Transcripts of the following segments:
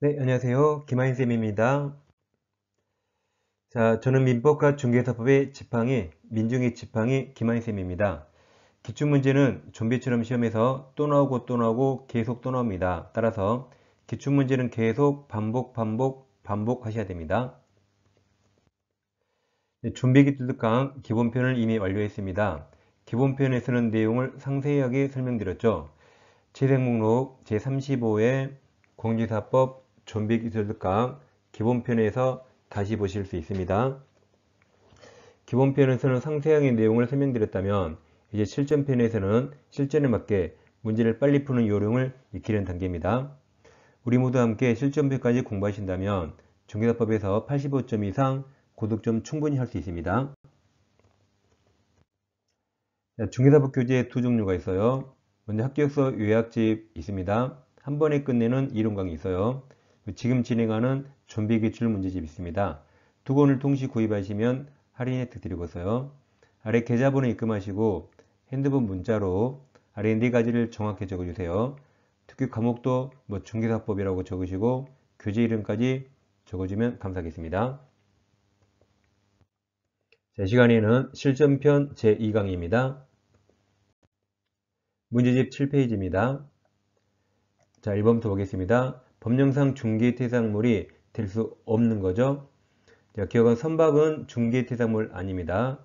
네, 안녕하세요. 김하인쌤입니다. 자, 저는 민법과 중개사법의 지팡이, 민중의 지팡이 김하인쌤입니다. 기출문제는 좀비처럼 시험에서 또 나오고 또 나오고 계속 또 나옵니다. 따라서 기출문제는 계속 반복, 반복, 반복하셔야 됩니다. 네, 좀비기술강 기본편을 이미 완료했습니다. 기본편에서는 내용을 상세하게 설명드렸죠. 재생목록 제35회 공지사법 좀비 기술값 기본편에서 다시 보실 수 있습니다. 기본편에서는 상세하게 내용을 설명드렸다면 이제 실전편에서는 실전에 맞게 문제를 빨리 푸는 요령을 익히는 단계입니다. 우리 모두 함께 실전편까지 공부하신다면 중개사법에서 85점 이상 고득점 충분히 할 수 있습니다. 중개사법 교재에 두 종류가 있어요. 먼저 합격서 요약집 있습니다. 한 번에 끝내는 이론강이 있어요. 지금 진행하는 좀비 기출 문제집 있습니다. 두 권을 동시 구입하시면 할인 혜택 드리고서요. 아래 계좌번호 입금하시고 핸드폰 문자로 아래 네 가지를 정확히 적어주세요. 특히 과목도 뭐 중개사법이라고 적으시고 교재 이름까지 적어주면 감사하겠습니다. 자, 시간에는 실전편 제2강입니다. 문제집 7페이지입니다. 자, 1번부터 보겠습니다. 법령상 중개 대상물이 될 수 없는 거죠. 자, 기억은 선박은 중개 대상물 아닙니다.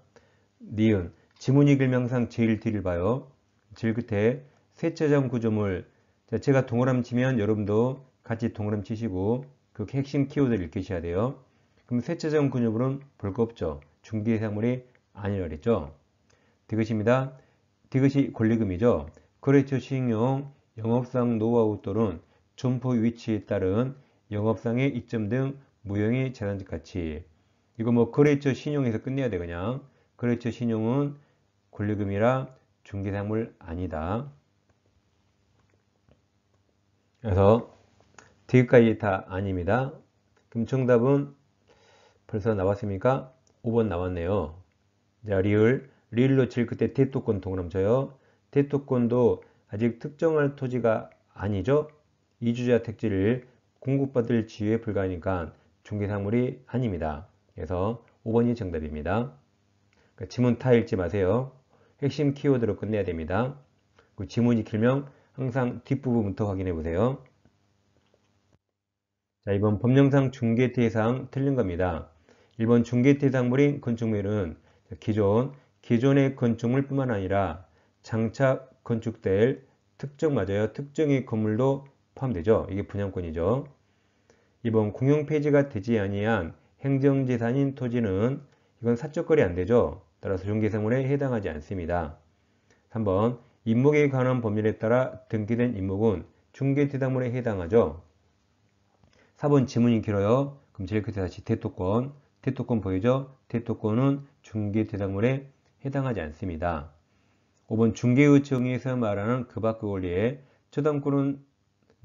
니은 지문이 길명상 제일 뒤를 봐요. 제일 끝에 세차장 구조물 자, 제가 동그라미 치면 여러분도 같이 동그라미 치시고 그 핵심 키워드를 읽으셔야 돼요. 그럼 세차장 구조물은 볼 거 없죠. 중개 대상물이 아니라 그랬죠. 디귿입니다. 디귿이 권리금이죠. 거래처 시행용 영업상 노하우 또는 점포 위치에 따른 영업상의 이점 등 무형의 재산적 가치 이거 뭐 거래처 신용에서 끝내야 돼 그냥 거래처 신용은 권리금이라 중개사물 아니다 그래서 뒤귿까지다 아닙니다 그럼 정답은 벌써 나왔습니까? 5번 나왔네요 자 리을 리을로 칠 그때 대토권 동그라미 쳐요 대토권도 아직 특정할 토지가 아니죠 이주자 택지를 공급받을 지위에 불과하니까 중개사물이 아닙니다. 그래서 5번이 정답입니다. 그러니까 지문 타 읽지 마세요. 핵심 키워드로 끝내야 됩니다. 그 지문이 길면 항상 뒷부분부터 확인해 보세요. 자, 이번 법령상 중개대상 틀린 겁니다. 1번 중개대상물인 건축물은 기존, 기존의 건축물 뿐만 아니라 장차 건축될 특정 맞아요. 특정의 건물도 포함되죠. 이게 분양권이죠. 2번 공용 폐지가 되지 아니한 행정재산인 토지는 이건 사적거리 안 되죠. 따라서 종계상물에 해당하지 않습니다. 3번 임목에 관한 법률에 따라 등기된 임목은 중개대상물에 해당하죠. 4번 지문이 길어요. 그럼 제일 끝에 다시 대토권, 대토권 보이죠? 대토권은 중개대상물에 해당하지 않습니다. 5번 중개의청에서 말하는 그 밖의 원리에 초당권은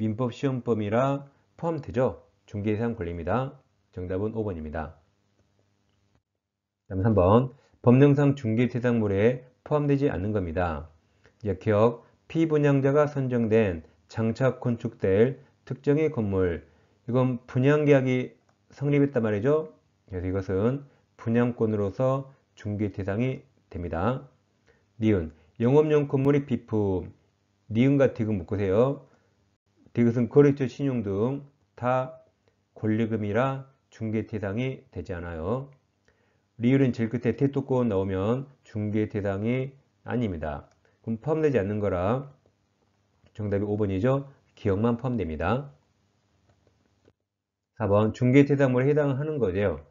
민법 시험 범이라 포함되죠? 중개 대상 권리입니다. 정답은 5번입니다. 다음 3번 법령상 중개 대상물에 포함되지 않는 겁니다. 역역 피분양자가 선정된 장차 건축될 특정의 건물 이건 분양계약이 성립했단 말이죠. 그래서 이것은 분양권으로서 중개 대상이 됩니다. 니은 영업용 건물의 비품 니은과 디귿 묶으세요. 이것은 거래처 신용 등 다 권리금이라 중개 대상이 되지 않아요. 리을은 제일 끝에 대토권 나오면 중개 대상이 아닙니다. 그럼 포함되지 않는 거라 정답이 5번이죠. 기억만 포함됩니다. 4번 중개 대상물에 해당하는 거죠.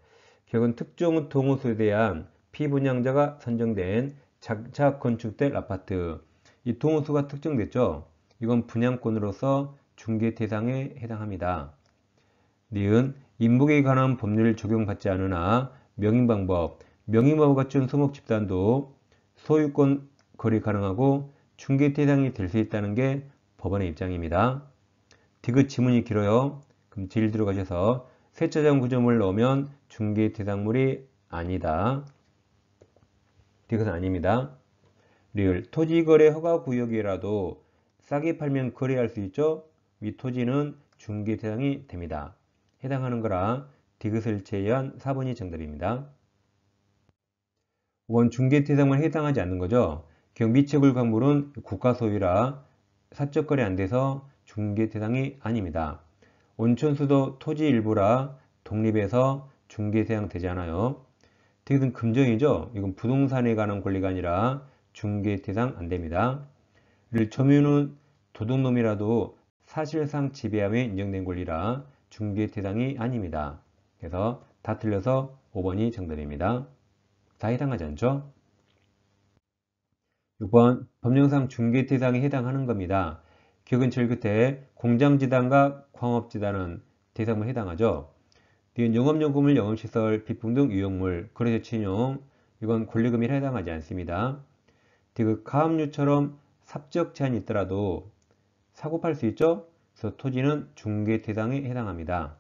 기억은 특정 동호수에 대한 피분양자가 선정된 작차 건축될 아파트 이 동호수가 특정됐죠. 이건 분양권으로서 중개 대상에 해당합니다. 니은 인목에 관한 법률을 적용받지 않으나 명인방법, 명인방법 같은 소목 집단도 소유권 거래 가능하고 중개 대상이 될 수 있다는 게 법원의 입장입니다. 디귿 지문이 길어요. 그럼 제 들어가셔서 세차장 구조물 넣으면 중개 대상물이 아니다. 디귿은 아닙니다. 리을 토지거래 허가구역이라도 싸게 팔면 거래할 수 있죠? 위토지는 중개 대상이 됩니다. 해당하는 거라 디귿을 제외한 4번이 정답입니다. 5번 중개 대상만 해당하지 않는 거죠. 경비채굴 광물은 국가 소유라 사적 거래 안 돼서 중개 대상이 아닙니다. 온천수도 토지 일부라 독립해서 중개 대상 되지 않아요. 디귿은 금정이죠. 이건 부동산에 관한 권리가 아니라 중개 대상 안 됩니다. 를 점유는 도둑놈이라도 사실상 지배함에 인정된 권리라 중개 대상이 아닙니다. 그래서 다 틀려서 5번이 정답입니다. 다 해당하지 않죠? 6번 법령상 중개 대상에 해당하는 겁니다. 기억은 제일 끝에 공장지단과 광업지단은 대상물 해당하죠. 뒤은 영업용금을 영업시설, 비품 등 유용물, 거래소 채용 이건 권리금에 해당하지 않습니다. 디귿 가압류처럼 삽적 제한이 있더라도 사고팔 수 있죠? 그래서 토지는 중개대상에 해당합니다.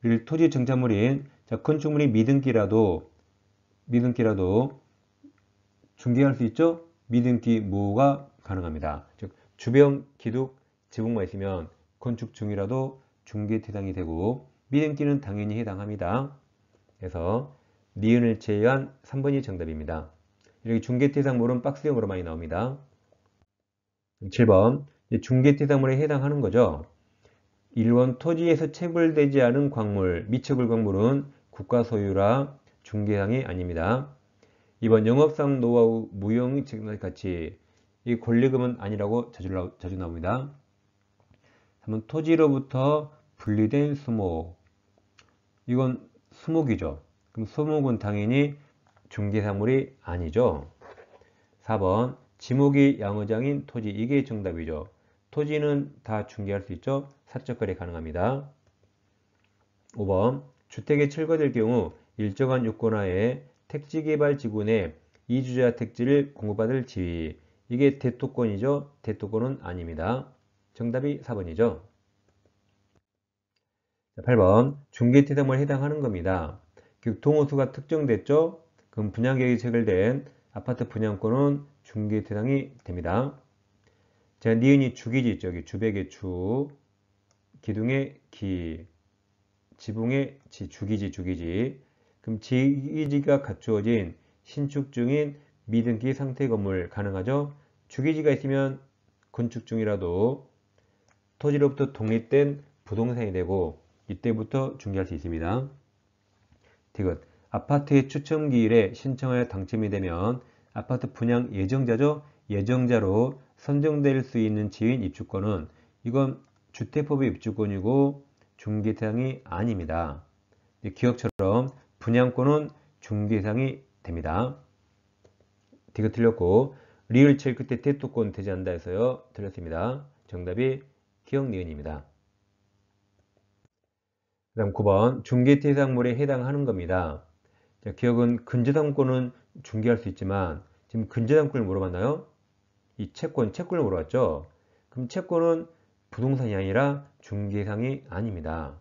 그리고 토지 정착물인 자, 건축물이 미등기라도 미등기라도 중개할 수 있죠? 미등기 무가 가능합니다. 즉 주변 기둥 지붕만 있으면 건축 중이라도 중개 대상이 되고 미등기는 당연히 해당합니다. 그래서 니은을 제외한 3번이 정답입니다. 이렇게 중개 대상 물은 박스형으로 많이 나옵니다. 7번 중개태산물에 해당하는 거죠. 1번 토지에서 체불되지 않은 광물, 미처불 광물은 국가 소유라 중개상이 아닙니다. 2번 영업상 노하우 무형의 지금까지 같이 이 권리금은 아니라고 자주, 나, 자주 나옵니다. 3번 토지로부터 분리된 수목 이건 수목이죠. 그럼 수목은 당연히 중개사물이 아니죠. 4번 지목이 양어장인 토지 이게 정답이죠. 토지는 다 중개할 수 있죠. 사적 거래 가능합니다. 5번 주택에 철거될 경우 일정한 요건 하에 택지개발 지구내 이주자 택지를 공급받을 지위 이게 대토권이죠. 대토권은 아닙니다. 정답이 4번이죠. 8번 중개태담을 해당하는 겁니다. 교통호수가 특정됐죠. 그럼 분양계획이 체결된 아파트 분양권은 중개태당이 됩니다. 제 니은이 죽이지 저기 주백의 주 기둥의 기 지붕의 지 죽이지 죽이지 그럼 지기지가 갖추어진 신축 중인 미등기 상태 건물 가능하죠? 주기지가 있으면 건축 중이라도 토지로부터 독립된 부동산이 되고 이때부터 중개할 수 있습니다. 디귿 아파트의 추첨기일에 신청하여 당첨이 되면 아파트 분양 예정자죠? 예정자로 선정될 수 있는 지인 입주권은 이건 주택법의 입주권이고 중개상이 아닙니다. 기억처럼 분양권은 중개상이 됩니다. 디가 틀렸고 리을 제일 끝에 대토권 되지않다 해서요. 틀렸습니다. 정답이 기억니은입니다. 그 다음 9번 중개대상물에 해당하는 겁니다. 자, 기억은 근저당권은 중개할 수 있지만 지금 근저당권을 물어봤나요? 이 채권, 채권을 물어봤죠. 그럼 채권은 부동산이 아니라 중개상이 아닙니다.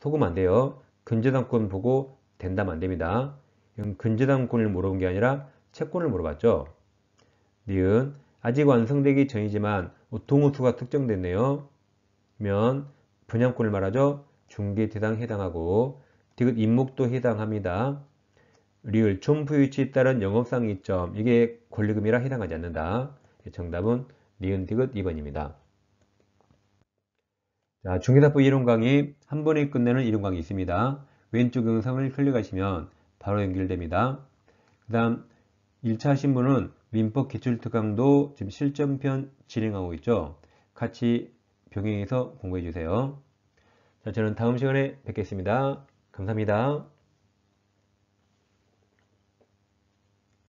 소금 안 돼요. 근저당권 보고 된다면 안 됩니다. 근저당권을 물어본 게 아니라 채권을 물어봤죠. 니은 아직 완성되기 전이지만 동호수가 특정됐네요. 면 분양권을 말하죠. 중개 대상 해당하고 디귿 임목도 해당합니다. 리을 존부유치에 따른 영업상 이점 이게 권리금이라 해당하지 않는다. 예, 정답은 니은 디귿 2번입니다. 자, 중개사법 이론 강의 한 번에 끝내는 이론 강의 있습니다. 왼쪽 영상을 클릭하시면 바로 연결됩니다. 그 다음 1차 하신 분은 민법 기출특강도 지금 실전편 진행하고 있죠. 같이 병행해서 공부해 주세요. 자, 저는 다음 시간에 뵙겠습니다. 감사합니다.